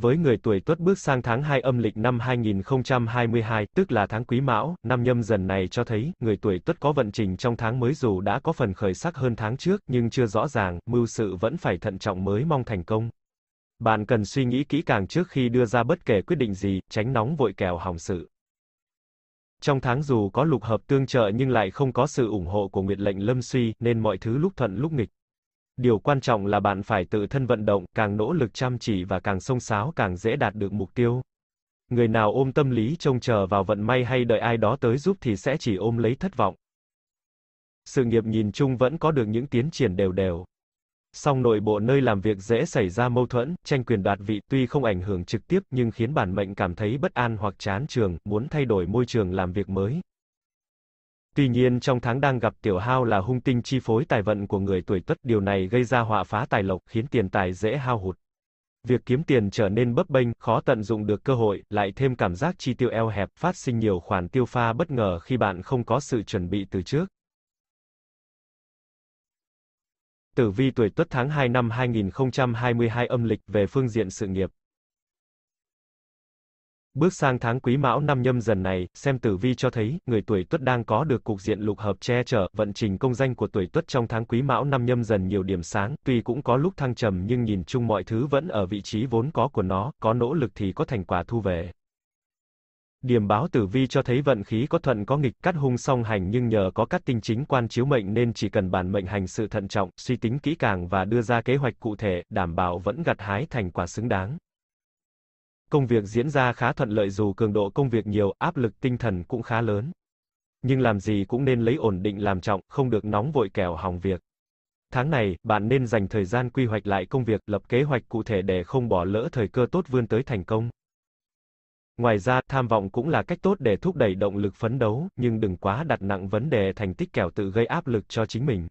Với người tuổi Tuất bước sang tháng 2 âm lịch năm 2022, tức là tháng Quý Mão, năm nhâm dần này cho thấy, người tuổi Tuất có vận trình trong tháng mới dù đã có phần khởi sắc hơn tháng trước, nhưng chưa rõ ràng, mưu sự vẫn phải thận trọng mới mong thành công. Bạn cần suy nghĩ kỹ càng trước khi đưa ra bất kể quyết định gì, tránh nóng vội kèo hỏng sự. Trong tháng dù có lục hợp tương trợ nhưng lại không có sự ủng hộ của nguyệt lệnh lâm suy, nên mọi thứ lúc thuận lúc nghịch. Điều quan trọng là bạn phải tự thân vận động, càng nỗ lực chăm chỉ và càng sông sáo càng dễ đạt được mục tiêu. Người nào ôm tâm lý trông chờ vào vận may hay đợi ai đó tới giúp thì sẽ chỉ ôm lấy thất vọng. Sự nghiệp nhìn chung vẫn có được những tiến triển đều đều. Song nội bộ nơi làm việc dễ xảy ra mâu thuẫn, tranh quyền đoạt vị tuy không ảnh hưởng trực tiếp nhưng khiến bản mệnh cảm thấy bất an hoặc chán trường, muốn thay đổi môi trường làm việc mới. Tuy nhiên trong tháng đang gặp tiểu hao là hung tinh chi phối tài vận của người tuổi tuất, điều này gây ra họa phá tài lộc, khiến tiền tài dễ hao hụt. Việc kiếm tiền trở nên bấp bênh, khó tận dụng được cơ hội, lại thêm cảm giác chi tiêu eo hẹp, phát sinh nhiều khoản tiêu pha bất ngờ khi bạn không có sự chuẩn bị từ trước. Tử vi tuổi Tuất tháng 2 năm 2022 âm lịch về phương diện sự nghiệp. Bước sang tháng quý mão năm nhâm dần này, xem tử vi cho thấy, người tuổi tuất đang có được cục diện lục hợp che chở, vận trình công danh của tuổi tuất trong tháng quý mão năm nhâm dần nhiều điểm sáng, tuy cũng có lúc thăng trầm nhưng nhìn chung mọi thứ vẫn ở vị trí vốn có của nó, có nỗ lực thì có thành quả thu về. Điểm báo tử vi cho thấy vận khí có thuận có nghịch, cắt hung song hành nhưng nhờ có các tinh chính quan chiếu mệnh nên chỉ cần bản mệnh hành sự thận trọng, suy tính kỹ càng và đưa ra kế hoạch cụ thể, đảm bảo vẫn gặt hái thành quả xứng đáng. Công việc diễn ra khá thuận lợi dù cường độ công việc nhiều, áp lực tinh thần cũng khá lớn. Nhưng làm gì cũng nên lấy ổn định làm trọng, không được nóng vội kẻo hỏng việc. Tháng này, bạn nên dành thời gian quy hoạch lại công việc, lập kế hoạch cụ thể để không bỏ lỡ thời cơ tốt vươn tới thành công. Ngoài ra, tham vọng cũng là cách tốt để thúc đẩy động lực phấn đấu, nhưng đừng quá đặt nặng vấn đề thành tích kẻo tự gây áp lực cho chính mình.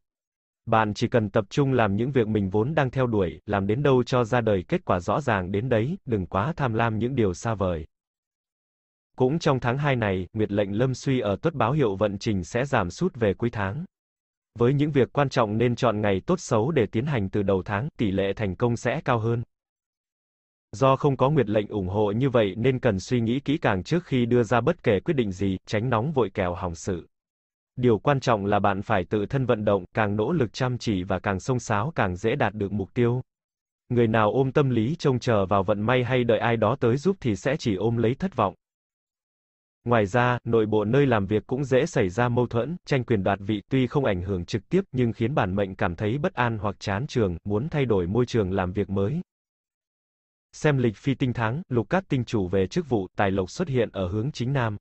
Bạn chỉ cần tập trung làm những việc mình vốn đang theo đuổi, làm đến đâu cho ra đời kết quả rõ ràng đến đấy, đừng quá tham lam những điều xa vời. Cũng trong tháng 2 này, Nguyệt lệnh Lâm Suy ở tuất báo hiệu vận trình sẽ giảm sút về cuối tháng. Với những việc quan trọng nên chọn ngày tốt xấu để tiến hành từ đầu tháng, tỷ lệ thành công sẽ cao hơn. Do không có nguyệt lệnh ủng hộ như vậy nên cần suy nghĩ kỹ càng trước khi đưa ra bất kể quyết định gì, tránh nóng vội kèo hỏng sự. Điều quan trọng là bạn phải tự thân vận động, càng nỗ lực chăm chỉ và càng sông sáo càng dễ đạt được mục tiêu. Người nào ôm tâm lý trông chờ vào vận may hay đợi ai đó tới giúp thì sẽ chỉ ôm lấy thất vọng. Ngoài ra, nội bộ nơi làm việc cũng dễ xảy ra mâu thuẫn, tranh quyền đoạt vị tuy không ảnh hưởng trực tiếp nhưng khiến bản mệnh cảm thấy bất an hoặc chán trường, muốn thay đổi môi trường làm việc mới. Xem lịch phi tinh tháng, lục cát tinh chủ về chức vụ, tài lộc xuất hiện ở hướng chính nam.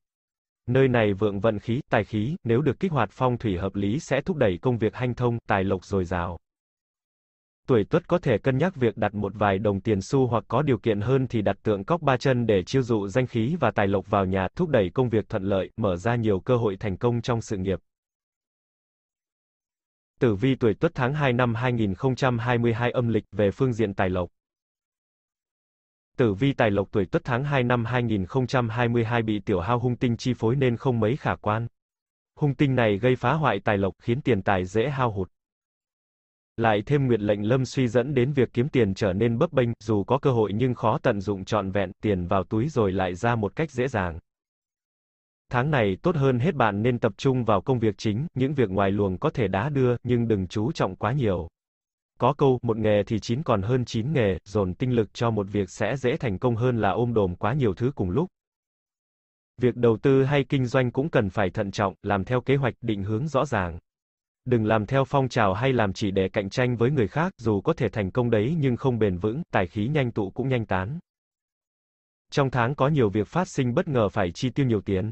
Nơi này vượng vận khí, tài khí, nếu được kích hoạt phong thủy hợp lý sẽ thúc đẩy công việc hanh thông, tài lộc dồi dào. Tuổi Tuất có thể cân nhắc việc đặt một vài đồng tiền xu hoặc có điều kiện hơn thì đặt tượng cóc ba chân để chiêu dụ danh khí và tài lộc vào nhà, thúc đẩy công việc thuận lợi, mở ra nhiều cơ hội thành công trong sự nghiệp. Tử vi tuổi Tuất tháng 2 năm 2022 âm lịch về phương diện tài lộc. Tử vi tài lộc tuổi Tuất tháng 2 năm 2022 bị tiểu hao hung tinh chi phối nên không mấy khả quan. Hung tinh này gây phá hoại tài lộc khiến tiền tài dễ hao hụt. Lại thêm nguyệt lệnh lâm suy dẫn đến việc kiếm tiền trở nên bấp bênh, dù có cơ hội nhưng khó tận dụng trọn vẹn, tiền vào túi rồi lại ra một cách dễ dàng. Tháng này tốt hơn hết bạn nên tập trung vào công việc chính, những việc ngoài luồng có thể đá đưa, nhưng đừng chú trọng quá nhiều. Có câu, một nghề thì chín còn hơn chín nghề, dồn tinh lực cho một việc sẽ dễ thành công hơn là ôm đồm quá nhiều thứ cùng lúc. Việc đầu tư hay kinh doanh cũng cần phải thận trọng, làm theo kế hoạch định hướng rõ ràng. Đừng làm theo phong trào hay làm chỉ để cạnh tranh với người khác, dù có thể thành công đấy nhưng không bền vững, tài khí nhanh tụ cũng nhanh tán. Trong tháng có nhiều việc phát sinh bất ngờ phải chi tiêu nhiều tiền.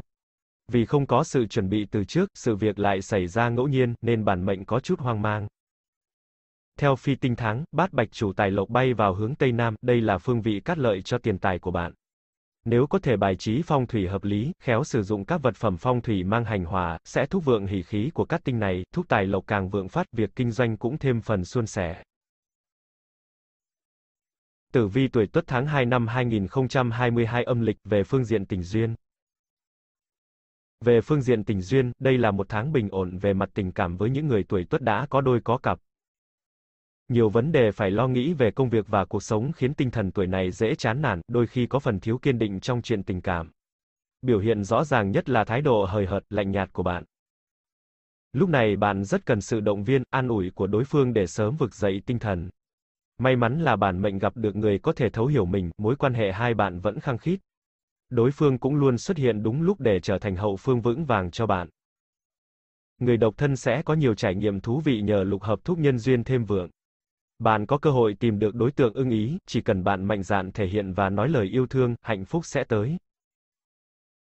Vì không có sự chuẩn bị từ trước, sự việc lại xảy ra ngẫu nhiên, nên bản mệnh có chút hoang mang. Theo phi tinh tháng, bát bạch chủ tài lộc bay vào hướng Tây Nam, đây là phương vị cát lợi cho tiền tài của bạn. Nếu có thể bài trí phong thủy hợp lý, khéo sử dụng các vật phẩm phong thủy mang hành hòa, sẽ thúc vượng hỷ khí của các tinh này, thúc tài lộc càng vượng phát, việc kinh doanh cũng thêm phần suôn sẻ. Tử vi tuổi Tuất tháng 2 năm 2022 âm lịch về phương diện tình duyên. Về phương diện tình duyên, đây là một tháng bình ổn về mặt tình cảm với những người tuổi Tuất đã có đôi có cặp. Nhiều vấn đề phải lo nghĩ về công việc và cuộc sống khiến tinh thần tuổi này dễ chán nản, đôi khi có phần thiếu kiên định trong chuyện tình cảm. Biểu hiện rõ ràng nhất là thái độ hời hợt, lạnh nhạt của bạn. Lúc này bạn rất cần sự động viên, an ủi của đối phương để sớm vực dậy tinh thần. May mắn là bản mệnh gặp được người có thể thấu hiểu mình, mối quan hệ hai bạn vẫn khăng khít. Đối phương cũng luôn xuất hiện đúng lúc để trở thành hậu phương vững vàng cho bạn. Người độc thân sẽ có nhiều trải nghiệm thú vị nhờ lục hợp thúc nhân duyên thêm vượng. Bạn có cơ hội tìm được đối tượng ưng ý, chỉ cần bạn mạnh dạn thể hiện và nói lời yêu thương, hạnh phúc sẽ tới.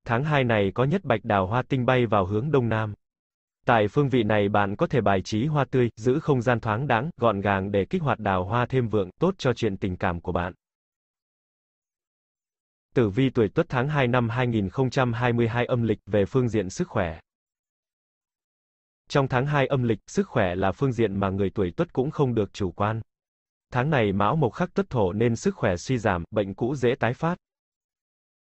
Tháng 2 này có nhất bạch đào hoa tinh bay vào hướng đông nam. Tại phương vị này bạn có thể bài trí hoa tươi, giữ không gian thoáng đáng, gọn gàng để kích hoạt đào hoa thêm vượng, tốt cho chuyện tình cảm của bạn. Tử vi tuổi Tuất tháng 2 năm 2022 âm lịch về phương diện sức khỏe. Trong tháng 2 âm lịch, sức khỏe là phương diện mà người tuổi Tuất cũng không được chủ quan. Tháng này Mão Mộc khắc Tuất Thổ nên sức khỏe suy giảm, bệnh cũ dễ tái phát.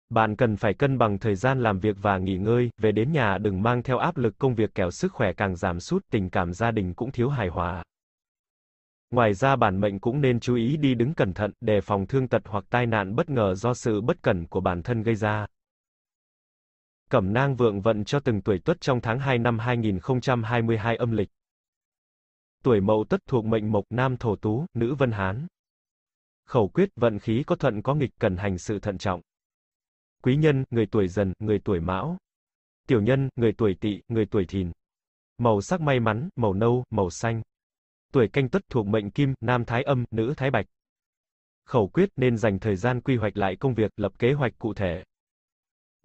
Bạn cần phải cân bằng thời gian làm việc và nghỉ ngơi, về đến nhà đừng mang theo áp lực công việc kẻo sức khỏe càng giảm sút, tình cảm gia đình cũng thiếu hài hòa. Ngoài ra bản mệnh cũng nên chú ý đi đứng cẩn thận, đề phòng thương tật hoặc tai nạn bất ngờ do sự bất cẩn của bản thân gây ra. Cẩm nang vượng vận cho từng tuổi tuất trong tháng 2 năm 2022 âm lịch. Tuổi mậu tuất thuộc mệnh mộc nam thổ tú, nữ vân hán. Khẩu quyết vận khí có thuận có nghịch cần hành sự thận trọng. Quý nhân, người tuổi dần, người tuổi mão. Tiểu nhân, người tuổi tỵ, người tuổi thìn. Màu sắc may mắn, màu nâu, màu xanh. Tuổi canh tuất thuộc mệnh kim, nam thái âm, nữ thái bạch. Khẩu quyết nên dành thời gian quy hoạch lại công việc, lập kế hoạch cụ thể,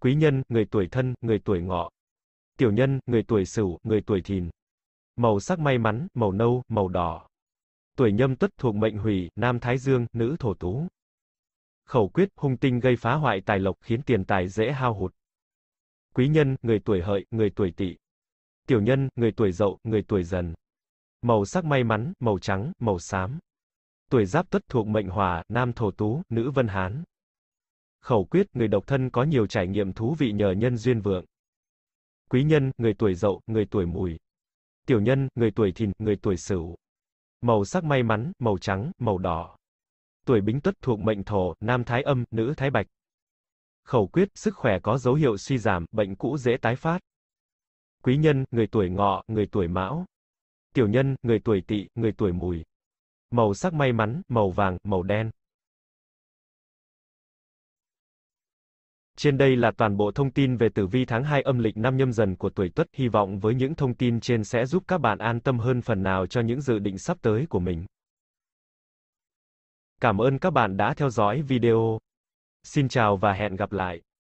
quý nhân, người tuổi thân, người tuổi ngọ. Tiểu nhân, người tuổi sửu, người tuổi thìn. Màu sắc may mắn, màu nâu, màu đỏ. Tuổi nhâm tuất thuộc mệnh hủy, nam thái dương, nữ thổ tú. Khẩu quyết, hung tinh gây phá hoại tài lộc khiến tiền tài dễ hao hụt. Quý nhân, người tuổi hợi, người tuổi tỵ. Tiểu nhân, người tuổi dậu, người tuổi dần. Màu sắc may mắn, màu trắng, màu xám. Tuổi giáp tuất thuộc mệnh hỏa, nam thổ tú, nữ vân hán. Khẩu quyết, người độc thân có nhiều trải nghiệm thú vị nhờ nhân duyên vượng. Quý nhân, người tuổi dậu, người tuổi mùi. Tiểu nhân, người tuổi thìn, người tuổi sửu. Màu sắc may mắn, màu trắng, màu đỏ. Tuổi bính tuất thuộc mệnh thổ, nam thái âm, nữ thái bạch. Khẩu quyết, sức khỏe có dấu hiệu suy giảm, bệnh cũ dễ tái phát. Quý nhân, người tuổi ngọ, người tuổi mão. Tiểu nhân, người tuổi tỵ, người tuổi mùi. Màu sắc may mắn, màu vàng, màu đen. Trên đây là toàn bộ thông tin về tử vi tháng 2 âm lịch năm nhâm dần của tuổi Tuất, hy vọng với những thông tin trên sẽ giúp các bạn an tâm hơn phần nào cho những dự định sắp tới của mình. Cảm ơn các bạn đã theo dõi video. Xin chào và hẹn gặp lại.